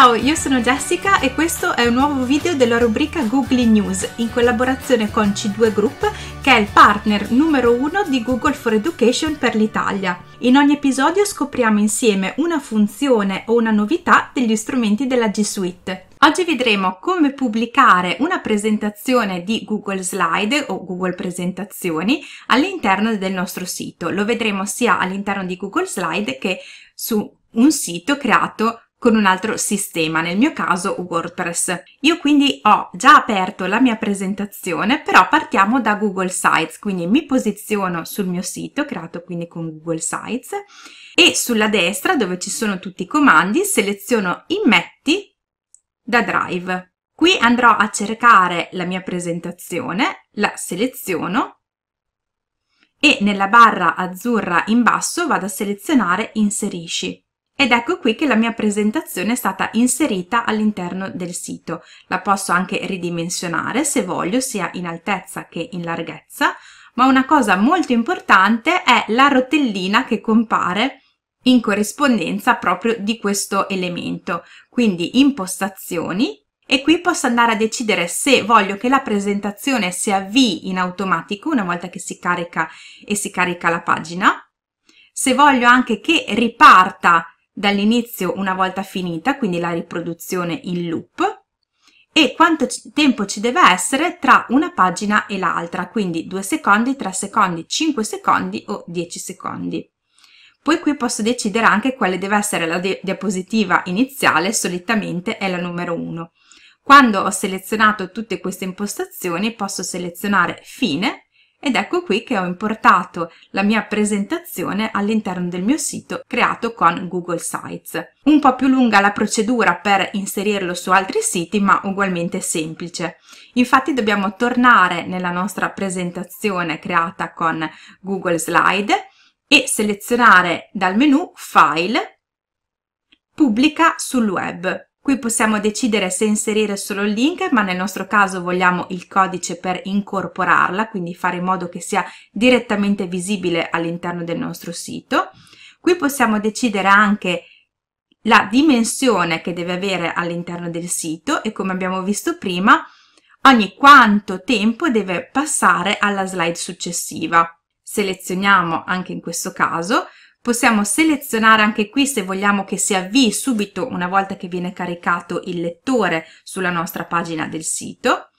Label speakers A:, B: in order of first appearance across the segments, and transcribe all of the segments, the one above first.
A: Ciao, io sono Jessica e questo è un nuovo video della rubrica Google News in collaborazione con C2 Group che è il partner numero uno di Google for Education per l'Italia. In ogni episodio scopriamo insieme una funzione o una novità degli strumenti della G Suite. Oggi vedremo come pubblicare una presentazione di Google Slide o Google Presentazioni all'interno del nostro sito. Lo vedremo sia all'interno di Google Slide che su un sito creato con un altro sistema, nel mio caso WordPress. Io quindi ho già aperto la mia presentazione, però partiamo da Google Sites, quindi mi posiziono sul mio sito, creato quindi con Google Sites, e sulla destra dove ci sono tutti i comandi seleziono Immetti da Drive. Qui andrò a cercare la mia presentazione, la seleziono e nella barra azzurra in basso vado a selezionare Inserisci. Ed ecco qui che la mia presentazione è stata inserita all'interno del sito. La posso anche ridimensionare se voglio sia in altezza che in larghezza, ma una cosa molto importante è la rotellina che compare in corrispondenza proprio di questo elemento. Quindi impostazioni e qui posso andare a decidere se voglio che la presentazione si avvii in automatico una volta che si carica e si carica la pagina, se voglio anche che riparta dall'inizio una volta finita, quindi la riproduzione in loop, e quanto tempo ci deve essere tra una pagina e l'altra, quindi 2 secondi, 3 secondi, 5 secondi o 10 secondi. Poi qui posso decidere anche quale deve essere la di diapositiva iniziale, solitamente è la numero 1. Quando ho selezionato tutte queste impostazioni posso selezionare fine ed ecco qui che ho importato la mia presentazione all'interno del mio sito creato con Google Sites. Un po' più lunga la procedura per inserirlo su altri siti, ma ugualmente semplice. Infatti dobbiamo tornare nella nostra presentazione creata con Google Slide e selezionare dal menu File, Pubblica sul web Qui possiamo decidere se inserire solo il link, ma nel nostro caso vogliamo il codice per incorporarla, quindi fare in modo che sia direttamente visibile all'interno del nostro sito. Qui possiamo decidere anche la dimensione che deve avere all'interno del sito e come abbiamo visto prima, ogni quanto tempo deve passare alla slide successiva. Selezioniamo anche in questo caso, Possiamo selezionare anche qui se vogliamo che si avvii subito una volta che viene caricato il lettore sulla nostra pagina del sito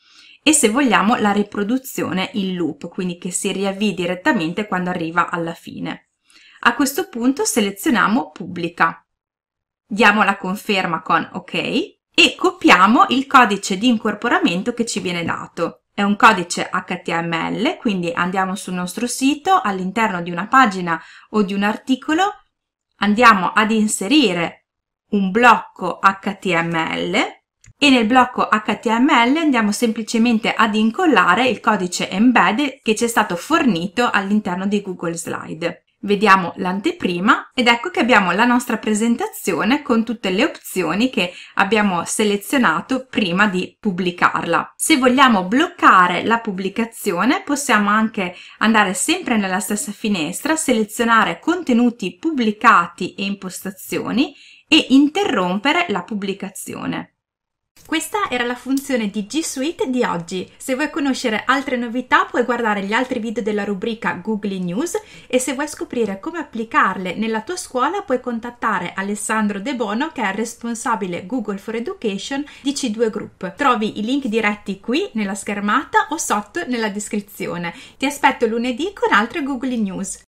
A: e se vogliamo la riproduzione in loop, quindi che si riavvii direttamente quando arriva alla fine. A questo punto selezioniamo pubblica, diamo la conferma con ok e copiamo il codice di incorporamento che ci viene dato. È un codice HTML, quindi andiamo sul nostro sito, all'interno di una pagina o di un articolo, andiamo ad inserire un blocco HTML e nel blocco HTML andiamo semplicemente ad incollare il codice embed che ci è stato fornito all'interno di Google Slide. Vediamo l'anteprima ed ecco che abbiamo la nostra presentazione con tutte le opzioni che abbiamo selezionato prima di pubblicarla. Se vogliamo bloccare la pubblicazione possiamo anche andare sempre nella stessa finestra, selezionare contenuti pubblicati e impostazioni e interrompere la pubblicazione. Questa era la funzione di G Suite di oggi. Se vuoi conoscere altre novità puoi guardare gli altri video della rubrica Google News e se vuoi scoprire come applicarle nella tua scuola puoi contattare Alessandro De Bono che è responsabile Google for Education di C2 Group. Trovi i link diretti qui nella schermata o sotto nella descrizione. Ti aspetto lunedì con altre Google News.